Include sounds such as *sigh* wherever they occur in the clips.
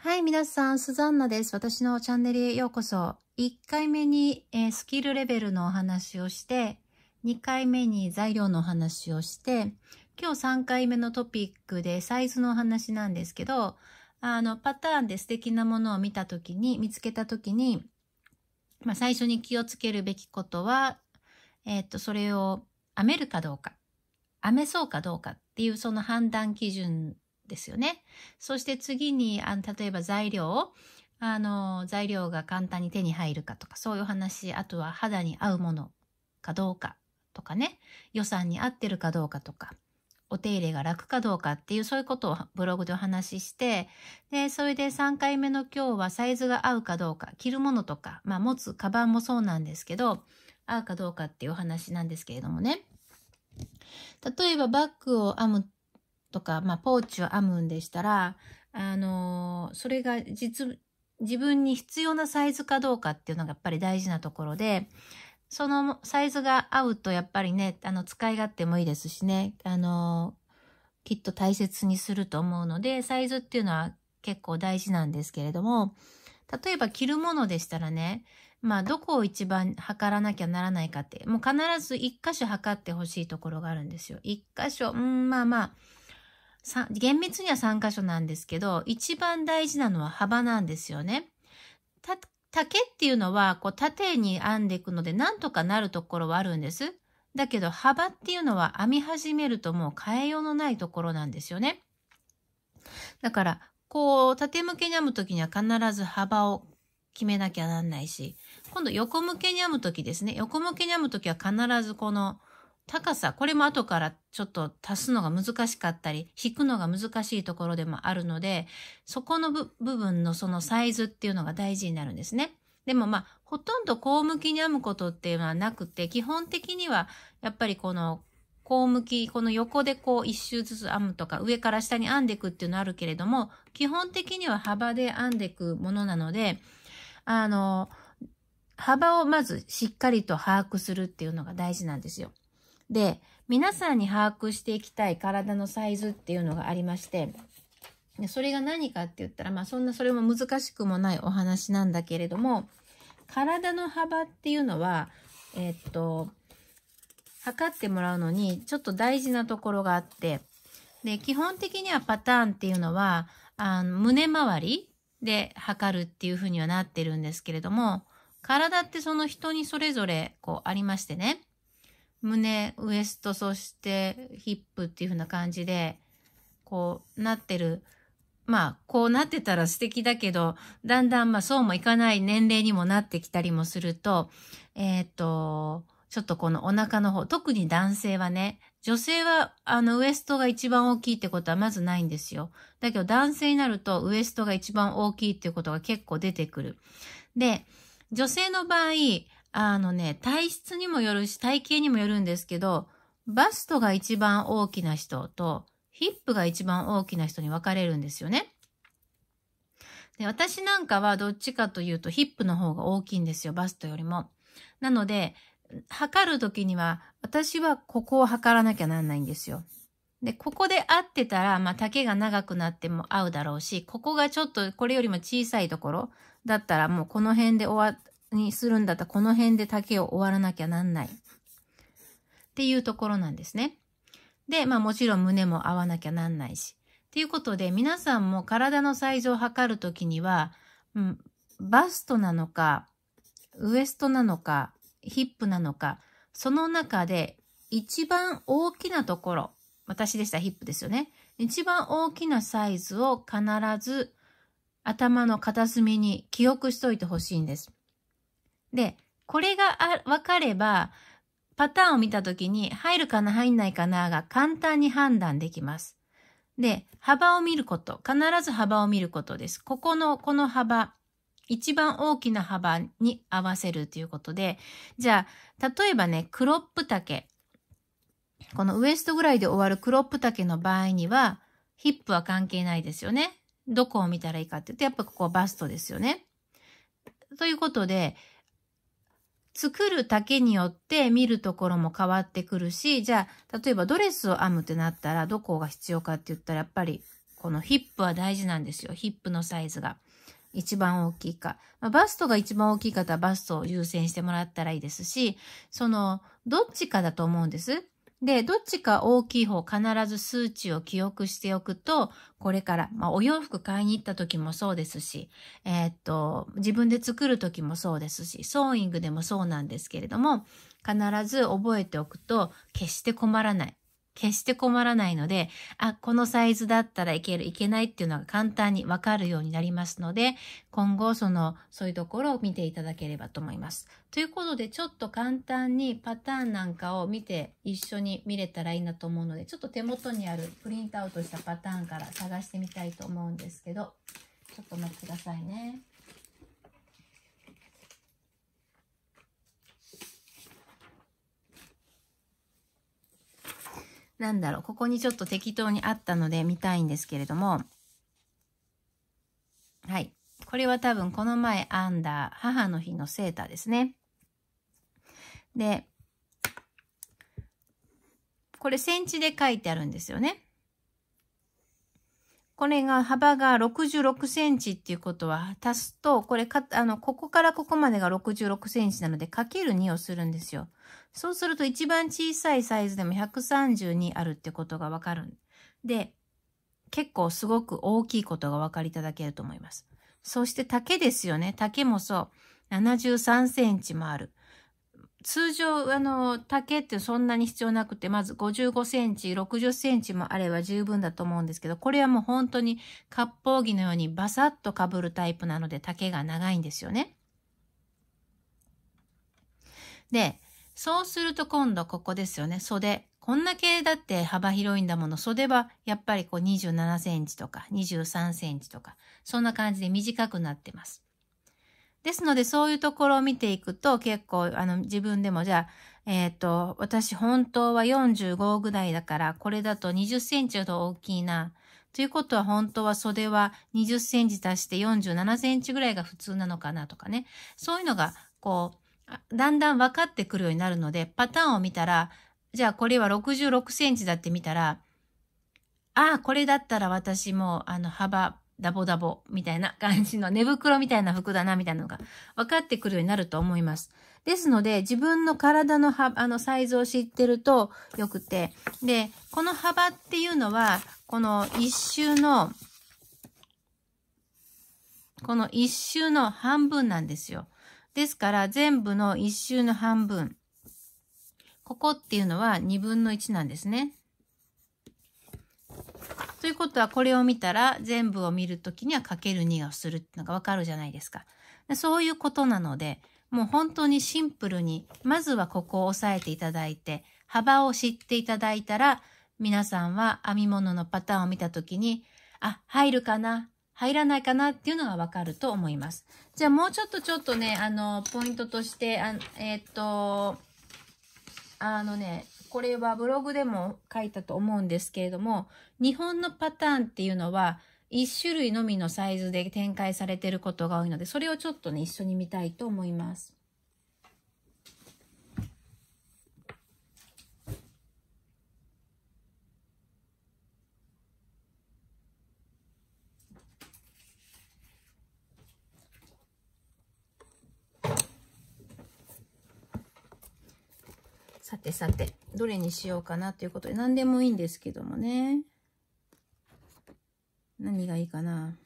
はい、皆さん、スザンナです。私のチャンネルへようこそ。1回目に、えー、スキルレベルのお話をして、2回目に材料のお話をして、今日3回目のトピックでサイズのお話なんですけど、あの、パターンで素敵なものを見たときに、見つけたときに、まあ、最初に気をつけるべきことは、えー、っと、それを編めるかどうか、編めそうかどうかっていうその判断基準ですよね。そして次に、あの例えば材料、あの、材料が簡単に手に入るかとか、そういう話、あとは肌に合うものかどうかとかね、予算に合ってるかどうかとか、お手入れが楽かどうかっていう、そういうことをブログでお話しして、で、それで3回目の今日はサイズが合うかどうか、着るものとか、まあ持つカバンもそうなんですけど、合うかどうかっていうお話なんですけれどもね。例えばバッグを編むとか、まあ、ポーチを編むんでしたら、あのー、それが実、自分に必要なサイズかどうかっていうのがやっぱり大事なところで、そのサイズが合うとやっぱりね、あの、使い勝手もいいですしね、あのー、きっと大切にすると思うので、サイズっていうのは結構大事なんですけれども、例えば着るものでしたらね、まあ、どこを一番測らなきゃならないかって、もう必ず一箇所測ってほしいところがあるんですよ。一箇所、うん、まあまあ、厳密には3箇所なんですけど、一番大事なのは幅なんですよね。た竹っていうのは、こう、縦に編んでいくので、なんとかなるところはあるんです。だけど、幅っていうのは編み始めるともう変えようのないところなんですよね。だから、こう、縦向けに編むときには必ず幅を決めなきゃなんないし、今度横向けに編むときですね。横向けに編むときは必ずこの高さ、これも後からちょっと足すのが難しかったり、引くのが難しいところでもあるので、そこの部分のそのサイズっていうのが大事になるんですね。でもまあ、ほとんどこう向きに編むことっていうのはなくて、基本的にはやっぱりこのこう向き、この横でこう一周ずつ編むとか、上から下に編んでいくっていうのあるけれども、基本的には幅で編んでいくものなので、あの、幅をまずしっかりと把握するっていうのが大事なんですよ。で、皆さんに把握していきたい体のサイズっていうのがありまして、でそれが何かって言ったら、まあそんなそれも難しくもないお話なんだけれども、体の幅っていうのは、えっと、測ってもらうのにちょっと大事なところがあって、で、基本的にはパターンっていうのは、あの胸周りで測るっていうふうにはなってるんですけれども、体ってその人にそれぞれこうありましてね。胸、ウエスト、そしてヒップっていう風な感じで、こうなってる。まあ、こうなってたら素敵だけど、だんだんまあそうもいかない年齢にもなってきたりもすると、えっ、ー、と、ちょっとこのお腹の方、特に男性はね、女性はあのウエストが一番大きいってことはまずないんですよ。だけど男性になるとウエストが一番大きいっていうことが結構出てくる。で、女性の場合、あのね、体質にもよるし、体型にもよるんですけど、バストが一番大きな人と、ヒップが一番大きな人に分かれるんですよね。で、私なんかはどっちかというとヒップの方が大きいんですよ、バストよりも。なので、測るときには、私はここを測らなきゃなんないんですよ。で、ここで合ってたら、まあ、丈が長くなっても合うだろうし、ここがちょっとこれよりも小さいところだったら、もうこの辺で終わ、にするんだったらこの辺で丈を終わらなきゃなんない。っていうところなんですね。で、まあもちろん胸も合わなきゃなんないし。っていうことで皆さんも体のサイズを測るときには、うん、バストなのか、ウエストなのか、ヒップなのか、その中で一番大きなところ、私でしたらヒップですよね。一番大きなサイズを必ず頭の片隅に記憶しといてほしいんです。で、これが分かれば、パターンを見たときに、入るかな、入んないかな、が簡単に判断できます。で、幅を見ること。必ず幅を見ることです。ここの、この幅、一番大きな幅に合わせるということで、じゃあ、例えばね、クロップ丈。このウエストぐらいで終わるクロップ丈の場合には、ヒップは関係ないですよね。どこを見たらいいかって言うと、やっぱここバストですよね。ということで、作る丈によって見るところも変わってくるし、じゃあ、例えばドレスを編むってなったら、どこが必要かって言ったら、やっぱり、このヒップは大事なんですよ。ヒップのサイズが。一番大きいか。まあ、バストが一番大きい方はバストを優先してもらったらいいですし、その、どっちかだと思うんです。で、どっちか大きい方必ず数値を記憶しておくと、これから、まあ、お洋服買いに行った時もそうですし、えー、っと、自分で作る時もそうですし、ソーイングでもそうなんですけれども、必ず覚えておくと決して困らない。決して困らないので、あ、このサイズだったらいける、いけないっていうのが簡単にわかるようになりますので、今後その、そういうところを見ていただければと思います。ということで、ちょっと簡単にパターンなんかを見て一緒に見れたらいいなと思うので、ちょっと手元にあるプリントアウトしたパターンから探してみたいと思うんですけど、ちょっとお待ちくださいね。なんだろう、ここにちょっと適当にあったので見たいんですけれども、はい。これは多分この前編んだ母の日のセーターですね。で、これセンチで書いてあるんですよね。これが幅が66センチっていうことは足すと、これか、あの、ここからここまでが66センチなので、かける2をするんですよ。そうすると一番小さいサイズでも132あるってことがわかる。で、結構すごく大きいことがお分かりいただけると思います。そして竹ですよね。竹もそう。73センチもある。通常、あの、竹ってそんなに必要なくて、まず55センチ、60センチもあれば十分だと思うんですけど、これはもう本当に割烹着のようにバサッと被るタイプなので竹が長いんですよね。で、そうすると今度ここですよね。袖。こんだけだって幅広いんだもの。袖はやっぱりこう27センチとか23センチとか、そんな感じで短くなってます。ですので、そういうところを見ていくと、結構、あの、自分でも、じゃあ、えっ、ー、と、私本当は45ぐらいだから、これだと20センチほど大きいな。ということは、本当は袖は20センチ足して47センチぐらいが普通なのかなとかね。そういうのが、こう、だんだん分かってくるようになるので、パターンを見たら、じゃあこれは66センチだって見たら、ああ、これだったら私もあの幅、ダボダボみたいな感じの寝袋みたいな服だなみたいなのが分かってくるようになると思います。ですので、自分の体の幅、あのサイズを知ってるとよくて、で、この幅っていうのは、この一周の、この一周の半分なんですよ。ですから全部の1周の半分。ここっていうのは2分の1なんですね。ということはこれを見たら全部を見るときにはかける2をするってのがわかるじゃないですか。そういうことなので、もう本当にシンプルに、まずはここを押さえていただいて、幅を知っていただいたら、皆さんは編み物のパターンを見たときに、あ、入るかな入らないかなっていうのがわかると思います。じゃあもうちょっとちょっとね、あの、ポイントとして、あえー、っと、あのね、これはブログでも書いたと思うんですけれども、日本のパターンっていうのは、1種類のみのサイズで展開されていることが多いので、それをちょっとね、一緒に見たいと思います。てさて、どれにしようかなということで、何でもいいんですけどもね。何がいいかな。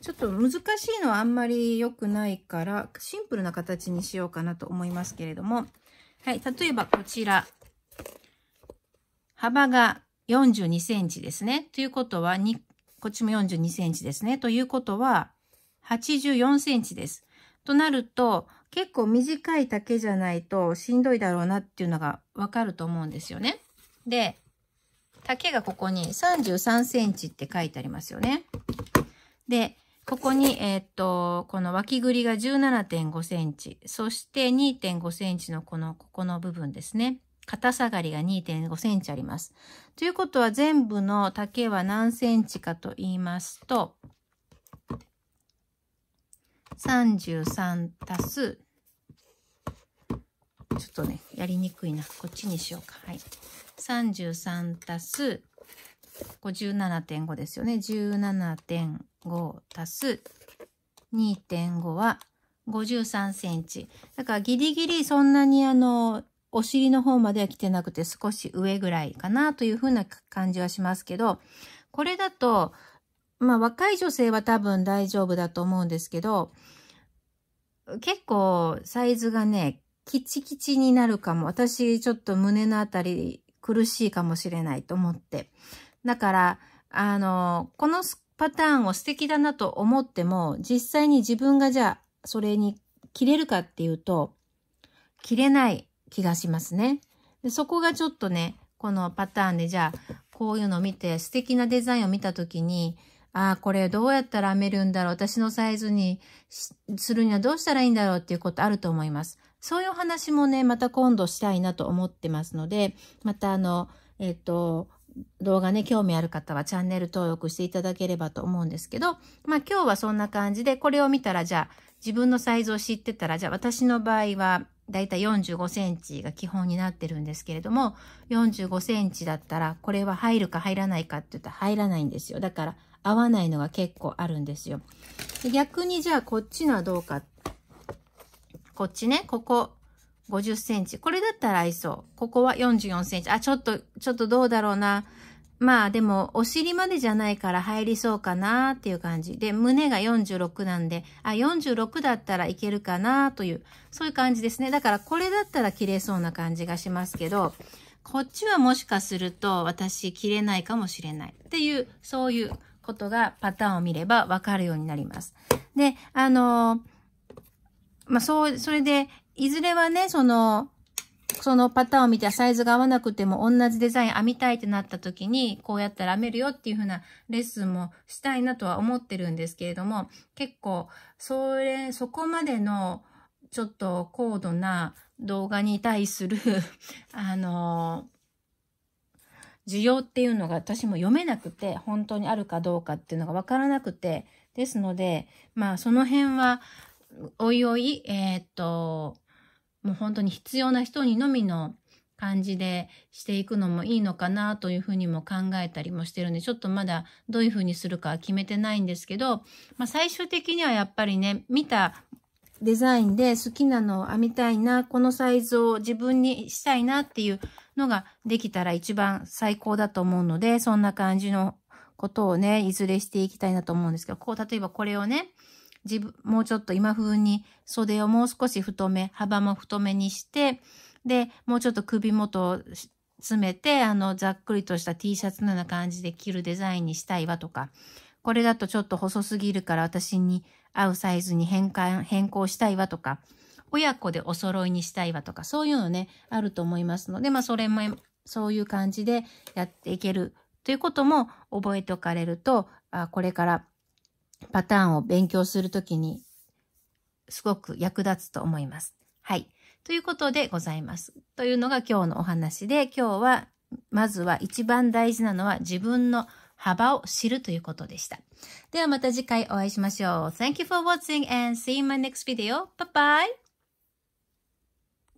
ちょっと難しいのはあんまり良くないから、シンプルな形にしようかなと思いますけれども。はい、例えばこちら。幅が42センチですね。ということは、こっちも42センチですね。ということは、84センチです。となると、結構短い丈じゃないとしんどいだろうなっていうのがわかると思うんですよね。で、丈がここに33センチって書いてありますよね。で、ここに、えー、っと、この脇ぐりが17.5センチ、そして2.5センチのこの、ここの部分ですね。肩下がりが2.5センチあります。ということは全部の丈は何センチかと言いますと、33す、ちょっとね、やりにくいな。こっちにしようか。はい。33す、57.5ですよね。17.5す2.5は53センチ。だからギリギリそんなにあの、お尻の方までは来てなくて少し上ぐらいかなというふうな感じはしますけど、これだと、まあ若い女性は多分大丈夫だと思うんですけど、結構サイズがね、キチキチになるかも。私ちょっと胸のあたり苦しいかもしれないと思って。だから、あの、このパターンを素敵だなと思っても、実際に自分がじゃあそれに着れるかっていうと、着れない気がしますね。でそこがちょっとね、このパターンでじゃあこういうのを見て素敵なデザインを見た時に、ああ、これどうやったら編めるんだろう、私のサイズにするにはどうしたらいいんだろうっていうことあると思います。そういう話もね、また今度したいなと思ってますので、またあの、えっ、と、動画ね、興味ある方はチャンネル登録していただければと思うんですけど、まあ今日はそんな感じで、これを見たらじゃあ自分のサイズを知ってたら、じゃあ私の場合はだいたい45センチが基本になってるんですけれども、45センチだったらこれは入るか入らないかって言ったら入らないんですよ。だから合わないのが結構あるんですよ。で逆にじゃあこっちのはどうか。こっちね、ここ50センチ。これだったら合いそう。ここは44センチ。あ、ちょっと、ちょっとどうだろうな。まあでも、お尻までじゃないから入りそうかなっていう感じ。で、胸が46なんで、あ、46だったらいけるかなという、そういう感じですね。だからこれだったら切れそうな感じがしますけど、こっちはもしかすると私切れないかもしれないっていう、そういうことがパターンを見ればわかるようになります。で、あの、まあ、そう、それで、いずれはね、その、そのパターンを見てサイズが合わなくても同じデザイン編みたいってなった時にこうやったら編めるよっていう風なレッスンもしたいなとは思ってるんですけれども結構それ、そこまでのちょっと高度な動画に対する *laughs* あの需要っていうのが私も読めなくて、本当にあるかどうかっていうのがわからなくて、ですので、まあその辺は、おいおい、えー、っと、もう本当に必要な人にのみの感じでしていくのもいいのかなというふうにも考えたりもしてるんで、ちょっとまだどういうふうにするか決めてないんですけど、まあ最終的にはやっぱりね、見たデザインで好きなのを編みたいな、このサイズを自分にしたいなっていうのができたら一番最高だと思うので、そんな感じのことをね、いずれしていきたいなと思うんですけど、こう、例えばこれをね、自分、もうちょっと今風に袖をもう少し太め、幅も太めにして、で、もうちょっと首元を詰めて、あの、ざっくりとした T シャツのような感じで着るデザインにしたいわとか、これだとちょっと細すぎるから私に合うサイズに変換、変更したいわとか、親子でお揃いにしたいわとか、そういうのね、あると思いますので、まあそれも、そういう感じでやっていけるということも覚えておかれると、あこれからパターンを勉強するときにすごく役立つと思います。はい。ということでございます。というのが今日のお話で、今日は、まずは一番大事なのは自分の幅を知るということでした。ではまた次回お会いしましょう。Thank you for watching and see you in my next video. Bye bye!